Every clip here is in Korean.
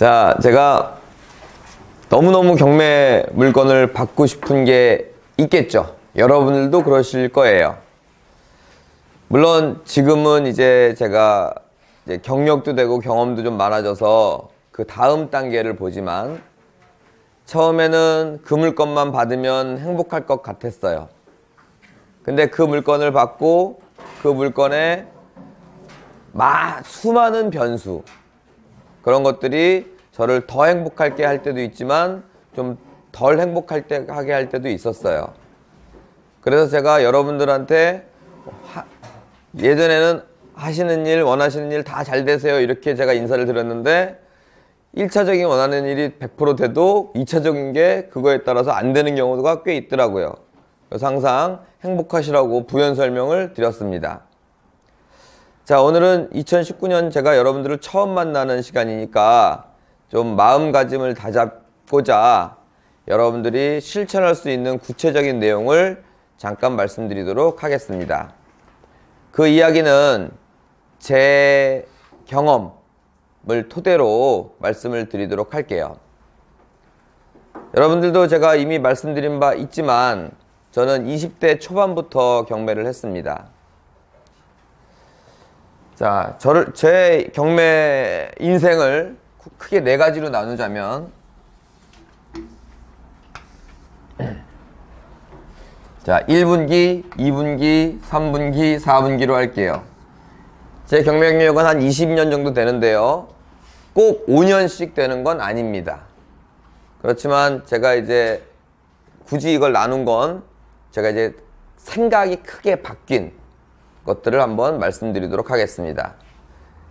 자, 제가 너무너무 경매 물건을 받고 싶은 게 있겠죠. 여러분들도 그러실 거예요. 물론 지금은 이제 제가 이제 경력도 되고 경험도 좀 많아져서 그 다음 단계를 보지만 처음에는 그 물건만 받으면 행복할 것 같았어요. 근데 그 물건을 받고 그 물건에 마, 수많은 변수, 그런 것들이 저를 더 행복하게 할 때도 있지만 좀 덜행복 하게 할 때도 있었어요. 그래서 제가 여러분들한테 하, 예전에는 하시는 일, 원하시는 일 다 잘 되세요. 이렇게 제가 인사를 드렸는데 1차적인 원하는 일이 100% 돼도 2차적인 게 그거에 따라서 안 되는 경우가 꽤 있더라고요. 그래서 항상 행복하시라고 부연 설명을 드렸습니다. 자, 오늘은 2019년 제가 여러분들을 처음 만나는 시간이니까 좀 마음가짐을 다잡고자 여러분들이 실천할 수 있는 구체적인 내용을 잠깐 말씀드리도록 하겠습니다. 그 이야기는 제 경험을 토대로 말씀을 드리도록 할게요. 여러분들도 제가 이미 말씀드린 바 있지만 저는 20대 초반부터 경매를 했습니다. 자, 저를, 제 경매 인생을 크게 네 가지로 나누자면, 자, 1분기, 2분기, 3분기, 4분기로 할게요. 제 경매력은 한 20년 정도 되는데요. 꼭 5년씩 되는 건 아닙니다. 그렇지만 제가 이제 굳이 이걸 나눈 건 제가 이제 생각이 크게 바뀐 것들을 한번 말씀드리도록 하겠습니다.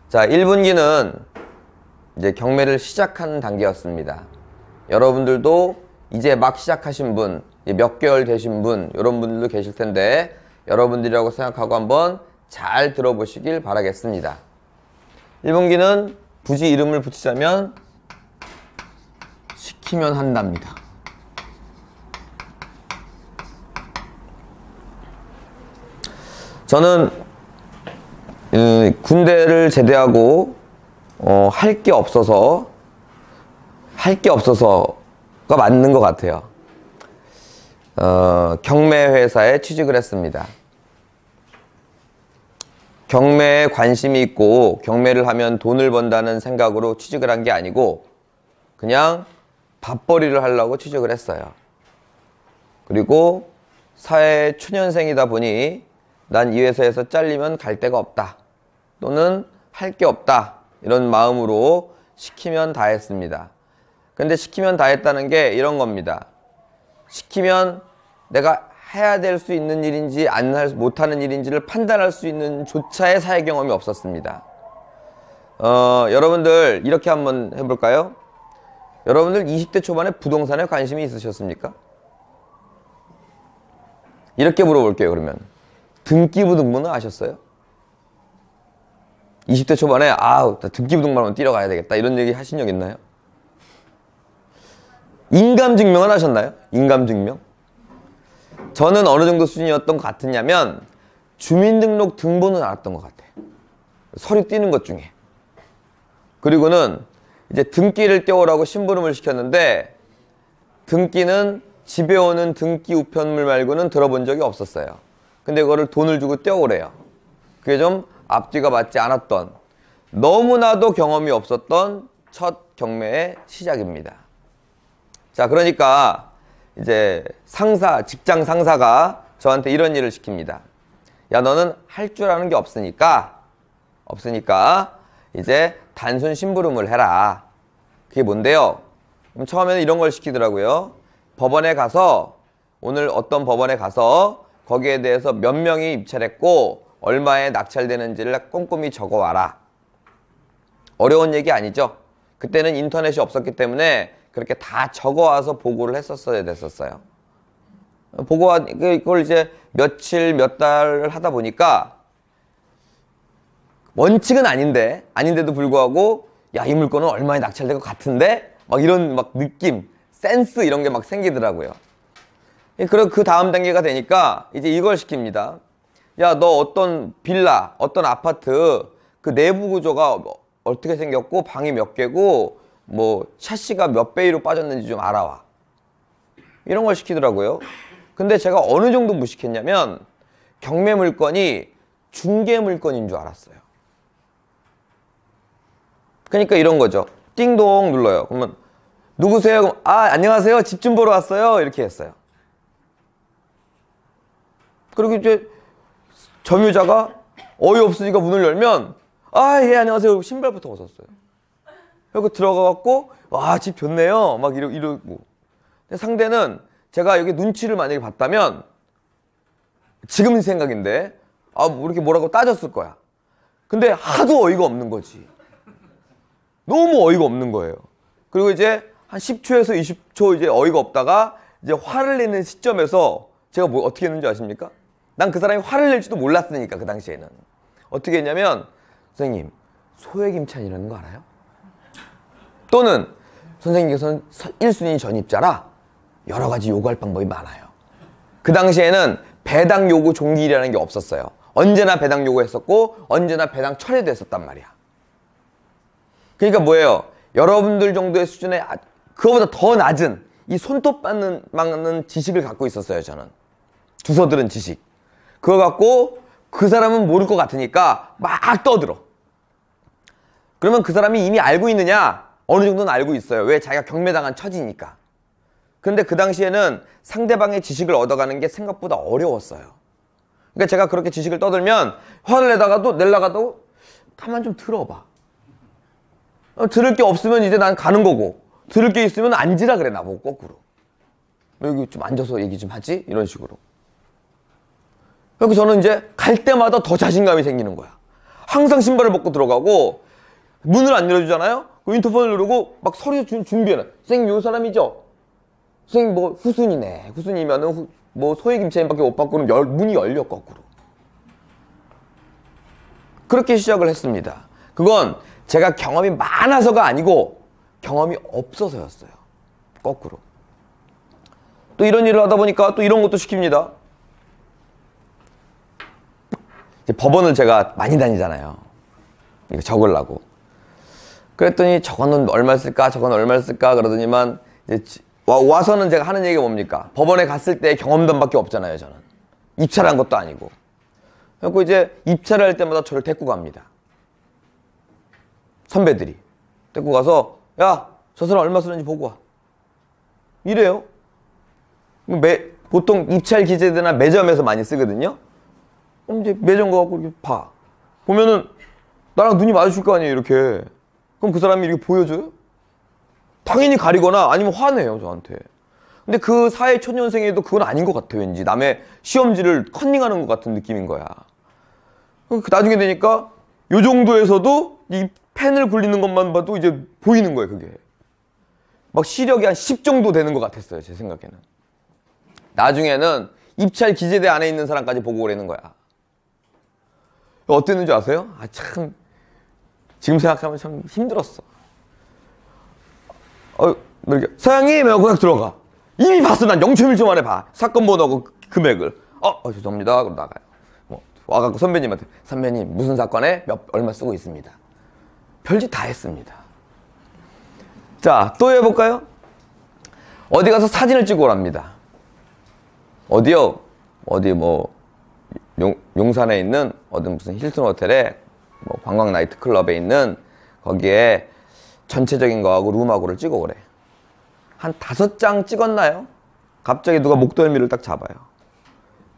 자, 1분기는 이제 경매를 시작한 단계였습니다. 여러분들도 이제 막 시작하신 분, 몇 개월 되신 분, 이런 분들도 계실 텐데 여러분들이라고 생각하고 한번 잘 들어보시길 바라겠습니다. 1분기는 굳이 이름을 붙이자면 시키면 한답니다. 저는 음, 군대를 제대하고 어, 할 게 없어서 할 게 없어서가 맞는 것 같아요. 어, 경매 회사에 취직을 했습니다. 경매에 관심이 있고 경매를 하면 돈을 번다는 생각으로 취직을 한 게 아니고 그냥 밥벌이를 하려고 취직을 했어요. 그리고 사회 초년생이다 보니 난이 회사에서 잘리면 갈 데가 없다. 또는 할 게 없다. 이런 마음으로 시키면 다 했습니다. 근데 시키면 다 했다는 게 이런 겁니다. 시키면 내가 해야 될 수 있는 일인지 안 할, 못하는 일인지를 판단할 수 있는 조차의 사회 경험이 없었습니다. 어, 여러분들 이렇게 한번 해볼까요? 여러분들 20대 초반에 부동산에 관심이 있으셨습니까? 이렇게 물어볼게요, 그러면. 등기부등본은 아셨어요? 20대 초반에 아우 등기부등본만 뛰어가야 되겠다 이런 얘기 하신 적 있나요? 인감증명은 하셨나요? 인감증명? 저는 어느 정도 수준이었던 것 같으냐면 주민등록 등본은 알았던 것 같아 서류 띄는 것 중에 그리고는 이제 등기를 떼오라고 심부름을 시켰는데 등기는 집에 오는 등기 우편물 말고는 들어본 적이 없었어요 근데 그거를 돈을 주고 떼어오래요 그게 좀 앞뒤가 맞지 않았던 너무나도 경험이 없었던 첫 경매의 시작입니다. 자, 그러니까 이제 상사, 직장 상사가 저한테 이런 일을 시킵니다. 야, 너는 할 줄 아는 게 없으니까, 없으니까 이제 단순 심부름을 해라. 그게 뭔데요? 그럼 처음에는 이런 걸 시키더라고요. 법원에 가서, 오늘 어떤 법원에 가서 거기에 대해서 몇 명이 입찰했고 얼마에 낙찰되는지를 꼼꼼히 적어와라. 어려운 얘기 아니죠? 그때는 인터넷이 없었기 때문에 그렇게 다 적어와서 보고를 했었어야 됐었어요. 보고와 그, 그걸 이제 며칠 몇 달을 하다 보니까 원칙은 아닌데 아닌데도 불구하고 야 이 물건은 얼마에 낙찰될 것 같은데 막 이런 막 느낌 센스 이런 게 막 생기더라고요. 예, 그럼 그 다음 단계가 되니까 이제 이걸 시킵니다. 야, 너 어떤 빌라, 어떤 아파트 그 내부 구조가 뭐 어떻게 생겼고 방이 몇 개고 뭐 샤시가 몇 배로 빠졌는지 좀 알아와. 이런 걸 시키더라고요. 근데 제가 어느 정도 무식했냐면 경매 물건이 중개 물건인 줄 알았어요. 그러니까 이런 거죠. 띵동 눌러요. 그러면 누구세요? 그럼, 아 안녕하세요. 집 좀 보러 왔어요. 이렇게 했어요. 그리고 이제 점유자가 어이없으니까 문을 열면 아 예 안녕하세요 신발부터 벗었어요. 그리고 들어가갖고 와집 좋네요 막 이러 이러고 상대는 제가 여기 눈치를 만약에 봤다면 지금 생각인데 아뭐 이렇게 뭐라고 따졌을 거야. 근데 하도 어이가 없는 거지. 너무 어이가 없는 거예요. 그리고 이제 한 10초에서 20초 이제 어이가 없다가 이제 화를 내는 시점에서 제가 뭐 어떻게 했는지 아십니까? 난그 사람이 화를 낼지도 몰랐으니까 그 당시에는 어떻게 했냐면 선생님 소외김찬이라는 거 알아요? 또는 선생님께서는 1순위 전입자라 여러 가지 요구할 방법이 많아요 그 당시에는 배당 요구 종기라는 게 없었어요 언제나 배당 요구했었고 언제나 배당 철회됐었단 말이야 그러니까 뭐예요 여러분들 정도의 수준에 아, 그거보다 더 낮은 이 손톱 받는 막는 지식을 갖고 있었어요 저는 주서들은 지식 그거 갖고 그 사람은 모를 것 같으니까 막 떠들어. 그러면 그 사람이 이미 알고 있느냐? 어느 정도는 알고 있어요. 왜? 자기가 경매당한 처지니까. 근데 그 당시에는 상대방의 지식을 얻어가는 게 생각보다 어려웠어요. 그러니까 제가 그렇게 지식을 떠들면 화를 내다가도 낼라가도 가만 좀 들어봐. 어, 들을 게 없으면 이제 난 가는 거고 들을 게 있으면 앉으라 그래 나보고 거꾸로. 뭐 여기 좀 앉아서 얘기 좀 하지? 이런 식으로. 그리고 저는 이제 갈 때마다 더 자신감이 생기는 거야. 항상 신발을 벗고 들어가고 문을 안 열어주잖아요. 그 인터폰을 누르고 막 서류 준비해놔. 선생님 요 사람이죠? 선생님 뭐 후순이네. 후순이면은 뭐 소위 김치인밖에 못 받고 열, 문이 열려 거꾸로. 그렇게 시작을 했습니다. 그건 제가 경험이 많아서가 아니고 경험이 없어서였어요. 거꾸로. 또 이런 일을 하다 보니까 또 이런 것도 시킵니다. 법원을 제가 많이 다니잖아요. 이거 적으려고. 그랬더니 저거는 얼마 쓸까, 저건 얼마 쓸까 그러더니만 와, 서는 제가 하는 얘기가 뭡니까? 법원에 갔을 때 경험담밖에 없잖아요, 저는. 입찰한 것도 아니고. 그래고 이제 입찰을 할 때마다 저를 데리고 갑니다. 선배들이. 데리고 가서 야, 저 사람 얼마 쓰는지 보고 와. 이래요. 매, 보통 입찰 기재대나 매점에서 많이 쓰거든요. 그럼 이제 매점 가갖고 이렇게 봐. 보면은 나랑 눈이 마주칠 거 아니에요, 이렇게. 그럼 그 사람이 이렇게 보여줘요? 당연히 가리거나 아니면 화내요, 저한테. 근데 그 사회 초년생에도 그건 아닌 것 같아, 왠지. 남의 시험지를 컨닝하는 것 같은 느낌인 거야. 그 나중에 되니까 요 정도에서도 이 펜을 굴리는 것만 봐도 이제 보이는 거예요, 그게. 막 시력이 한 10 정도 되는 것 같았어요, 제 생각에는. 나중에는 입찰 기재대 안에 있는 사람까지 보고 오라는 거야. 어땠는지 아세요? 아, 참. 지금 생각하면 참 힘들었어. 어, 뭐 이렇게, 사장님! 하고 그냥 들어가. 이미 봤어. 난 0.1초 만에 봐. 사건 번호하고 그 금액을. 어, 어 죄송합니다. 그럼 나가요. 뭐, 와갖고 선배님한테, 선배님, 무슨 사건에 몇, 얼마 쓰고 있습니다. 별짓 다 했습니다. 자, 또 해볼까요? 어디 가서 사진을 찍으랍니다. 어디요? 어디 뭐, 용, 산에 있는 어떤 무슨 힐튼 호텔에 뭐 관광 나이트 클럽에 있는 거기에 전체적인 거하고 룸하고를 찍어 오래. 한 다섯 장 찍었나요? 갑자기 누가 목덜미를 딱 잡아요.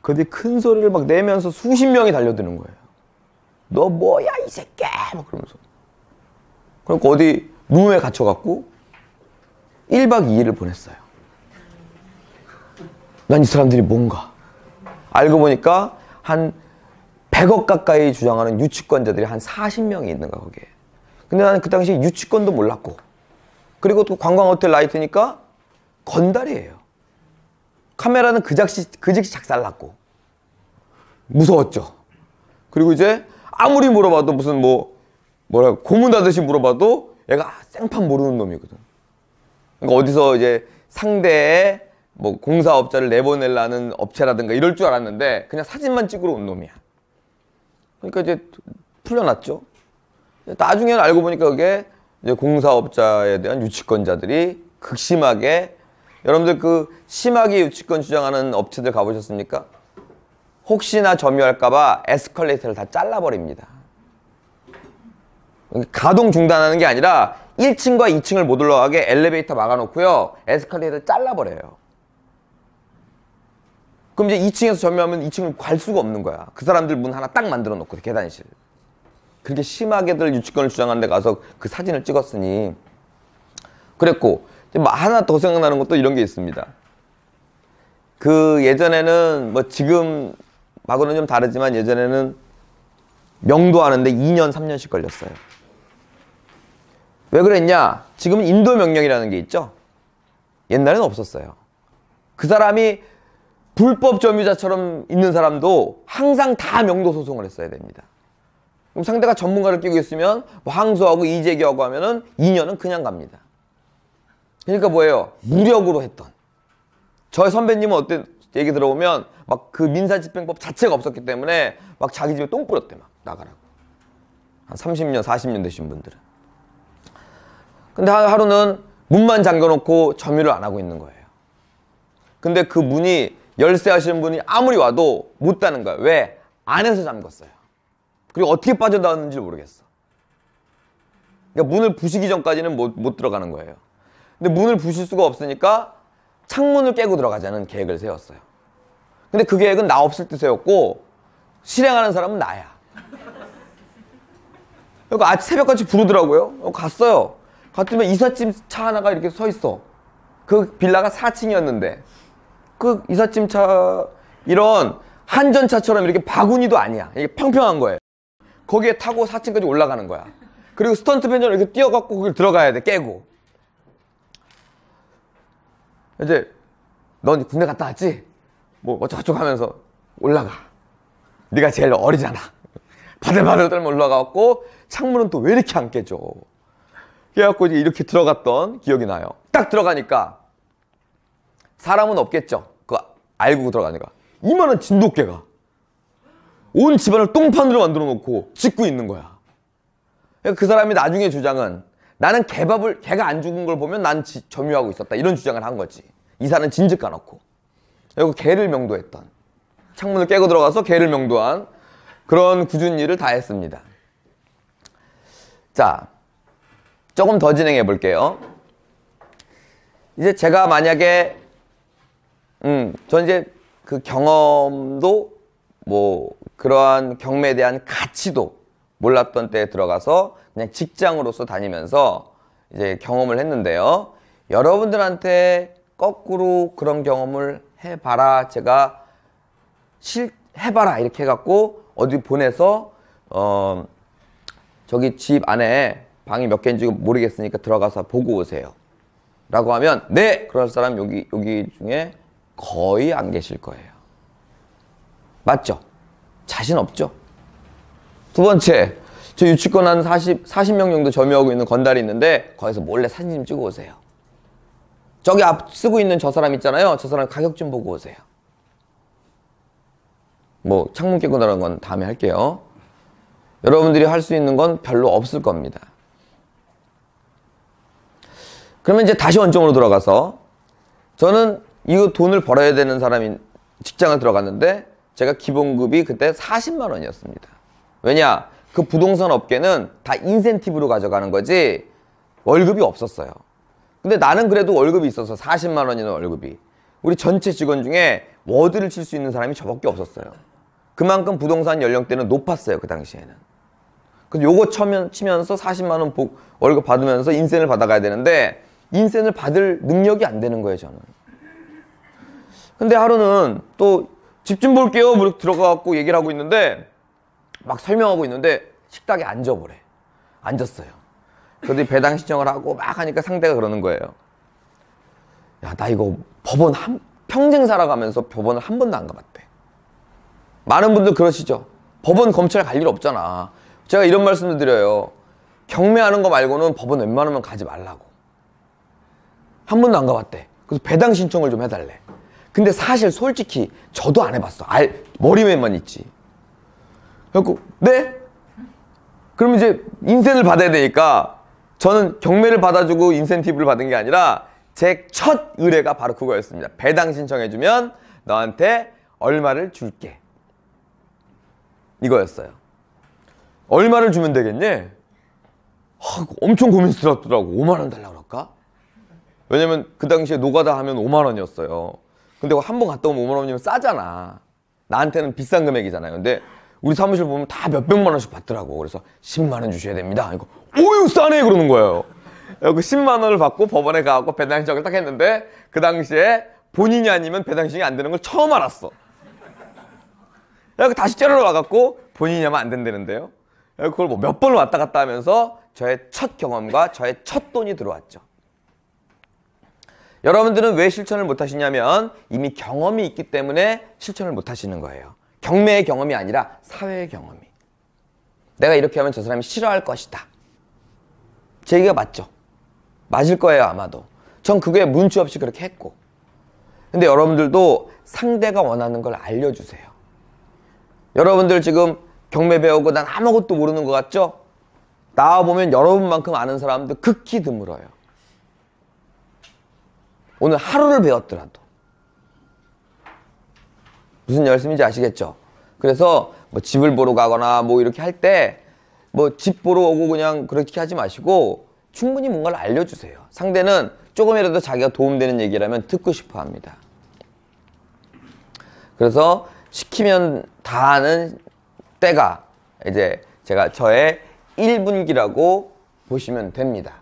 그들이큰 소리를 막 내면서 수십 명이 달려드는 거예요. 너 뭐야 이 새끼! 막 그러면서. 그러니까 어디 룸에 갇혀갖고 1박 2일을 보냈어요. 난 이 사람들이 뭔가. 알고 보니까 한 100억 가까이 주장하는 유치권자들이 한 40명이 있는 가 거기에. 근데 나는 그 당시 유치권도 몰랐고. 그리고 또 관광호텔 라이트니까 건달이에요. 카메라는 그작시, 그즉시 작살났고. 무서웠죠. 그리고 이제 아무리 물어봐도 무슨 뭐, 뭐라, 고문다듯이 물어봐도 얘가 아, 생판 모르는 놈이거든. 그러니까 어디서 이제 상대의 뭐 공사업자를 내보내려는 업체라든가 이럴 줄 알았는데 그냥 사진만 찍으러 온 놈이야. 그러니까 이제 풀려났죠. 나중에는 알고 보니까 그게 이제 공사업자에 대한 유치권자들이 극심하게 여러분들 그 심하게 유치권 주장하는 업체들 가보셨습니까? 혹시나 점유할까봐 에스컬레이터를 다 잘라버립니다. 가동 중단하는 게 아니라 1층과 2층을 못 올라가게 엘리베이터 막아놓고요. 에스컬레이터를 잘라버려요. 그럼 이제 2층에서 점유하면 2층을 갈 수가 없는 거야. 그 사람들 문 하나 딱 만들어 놓고 계단실. 그렇게 심하게들 유치권을 주장하는 데 가서 그 사진을 찍었으니 그랬고 뭐 하나 더 생각나는 것도 이런 게 있습니다. 그 예전에는 뭐 지금 하고는 좀 다르지만 예전에는 명도 하는데 2년 3년씩 걸렸어요. 왜 그랬냐? 지금은 인도 명령이라는 게 있죠. 옛날에는 없었어요. 그 사람이 불법 점유자처럼 있는 사람도 항상 다 명도 소송을 했어야 됩니다. 그럼 상대가 전문가를 끼고 있으면 뭐 항소하고 이재기하고 하면은 2년은 그냥 갑니다. 그러니까 뭐예요? 무력으로 했던. 저희 선배님은 어떤 얘기 들어보면 막 그 민사집행법 자체가 없었기 때문에 막 자기 집에 똥 뿌렸대 막 나가라고. 한 30년, 40년 되신 분들은. 근데 하루는 문만 잠궈놓고 점유를 안 하고 있는 거예요. 근데 그 문이 열쇠 하시는 분이 아무리 와도 못 다는 거야. 왜? 안에서 잠갔어요 그리고 어떻게 빠져나왔는지 모르겠어. 그러니까 문을 부시기 전까지는 못, 못 들어가는 거예요. 근데 문을 부실 수가 없으니까 창문을 깨고 들어가자는 계획을 세웠어요. 근데 그 계획은 나 없을 때 세웠고 실행하는 사람은 나야. 그러니까 아침 새벽같이 부르더라고요. 어, 갔어요. 갔더니 이삿짐 차 하나가 이렇게 서 있어. 그 빌라가 4층이었는데 그 이삿짐차 이런 한전차처럼 이렇게 바구니도 아니야. 이게 평평한 거예요. 거기에 타고 4층까지 올라가는 거야. 그리고 스턴트 벤처를 이렇게 뛰어갖고 거기 들어가야 돼. 깨고. 이제 넌 군대 갔다 왔지? 뭐 어쩌고저쩌고 하면서 올라가. 네가 제일 어리잖아. 바들바들 떨면 올라가갖고 창문은 또 왜 이렇게 안 깨져? 그래갖고 이제 이렇게 들어갔던 기억이 나요. 딱 들어가니까 사람은 없겠죠. 알고 들어가니까 이만한 진돗개가 온 집안을 똥판으로 만들어 놓고 짓고 있는 거야. 그러니까 그 사람이 나중에 주장은 나는 개밥을 개가 안 죽은 걸 보면 난 지, 점유하고 있었다 이런 주장을 한 거지. 이사는 진즉 까놓고 그리고 개를 명도했던 창문을 깨고 들어가서 개를 명도한 그런 구은 일을 다 했습니다. 자, 조금 더 진행해 볼게요. 이제 제가 만약에 음, 전 이제 그 경험도 뭐 그러한 경매에 대한 가치도 몰랐던 때에 들어가서 그냥 직장으로서 다니면서 이제 경험을 했는데요. 여러분들한테 거꾸로 그런 경험을 해봐라. 제가 실, 해봐라. 이렇게 해갖고 어디 보내서, 어, 저기 집 안에 방이 몇 개인지 모르겠으니까 들어가서 보고 오세요. 라고 하면, 네! 그럴 사람 여기, 여기 중에 거의 안 계실 거예요. 맞죠? 자신 없죠? 두 번째, 저 유치권 한 40, 40명 정도 점유하고 있는 건달이 있는데 거기서 몰래 사진 좀 찍어 오세요. 저기 앞 쓰고 있는 저 사람 있잖아요. 저 사람 가격 좀 보고 오세요. 뭐 창문 깨고 나는 건 다음에 할게요. 여러분들이 할 수 있는 건 별로 없을 겁니다. 그러면 이제 다시 원점으로 돌아가서 저는 이거 돈을 벌어야 되는 사람이 직장을 들어갔는데 제가 기본급이 그때 40만 원이었습니다. 왜냐? 그 부동산 업계는 다 인센티브로 가져가는 거지 월급이 없었어요. 근데 나는 그래도 월급이 있어서 40만 원이나 월급이 우리 전체 직원 중에 워드를 칠 수 있는 사람이 저밖에 없었어요. 그만큼 부동산 연령대는 높았어요 그 당시에는. 그래서 요거 쳐면, 치면서 40만 원 복, 월급 받으면서 인센을 받아가야 되는데 인센을 받을 능력이 안 되는 거예요 저는. 근데 하루는 또 집 좀 볼게요. 이렇 들어가갖고 얘기를 하고 있는데 막 설명하고 있는데 식탁에 앉아보래. 앉았어요. 그래서 배당 신청을 하고 막 하니까 상대가 그러는 거예요. 야, 나 이거 법원 한, 평생 살아가면서 법원을 한 번도 안 가봤대. 많은 분들 그러시죠? 법원 검찰 갈 일 없잖아. 제가 이런 말씀을 드려요. 경매하는 거 말고는 법원 웬만하면 가지 말라고. 한 번도 안 가봤대. 그래서 배당 신청을 좀 해달래. 근데 사실 솔직히 저도 안 해봤어. 알, 머리맨만 있지. 그래갖고, 네? 그럼 이제 인센을 받아야 되니까 저는 경매를 받아주고 인센티브를 받은 게 아니라 제 첫 의뢰가 바로 그거였습니다. 배당 신청해주면 너한테 얼마를 줄게. 이거였어요. 얼마를 주면 되겠니? 하, 엄청 고민스럽더라고. 5만원 달라고 그럴까? 왜냐면 그 당시에 노가다 하면 5만원이었어요. 근데 한 번 갔다 오면 5만 원이면 싸잖아. 나한테는 비싼 금액이잖아요. 근데 우리 사무실 보면 다 몇백만 원씩 받더라고. 그래서 10만 원 주셔야 됩니다. 이거 오유 싸네 그러는 거예요. 그 10만 원을 받고 법원에 가고 배당신청을 딱 했는데 그 당시에 본인이 아니면 배당신청이 안 되는 걸 처음 알았어. 그 다시 째러 와갖고 본인이 하면 안 된다는데요. 그걸 뭐 몇 번 왔다 갔다 하면서 저의 첫 경험과 저의 첫 돈이 들어왔죠. 여러분들은 왜 실천을 못하시냐면 이미 경험이 있기 때문에 실천을 못하시는 거예요. 경매의 경험이 아니라 사회의 경험이. 내가 이렇게 하면 저 사람이 싫어할 것이다. 제 얘기가 맞죠? 맞을 거예요 아마도. 전그게 문치 없이 그렇게 했고. 근데 여러분들도 상대가 원하는 걸 알려주세요. 여러분들 지금 경매 배우고 난 아무것도 모르는 것 같죠? 나와보면 여러분만큼 아는 사람도 극히 드물어요. 오늘 하루를 배웠더라도 무슨 열심인지 아시겠죠? 그래서 뭐 집을 보러 가거나 뭐 이렇게 할 때 뭐 집 보러 오고 그냥 그렇게 하지 마시고 충분히 뭔가를 알려주세요. 상대는 조금이라도 자기가 도움되는 얘기라면 듣고 싶어 합니다. 그래서 시키면 다 하는 때가 이제 제가 저의 1분기라고 보시면 됩니다.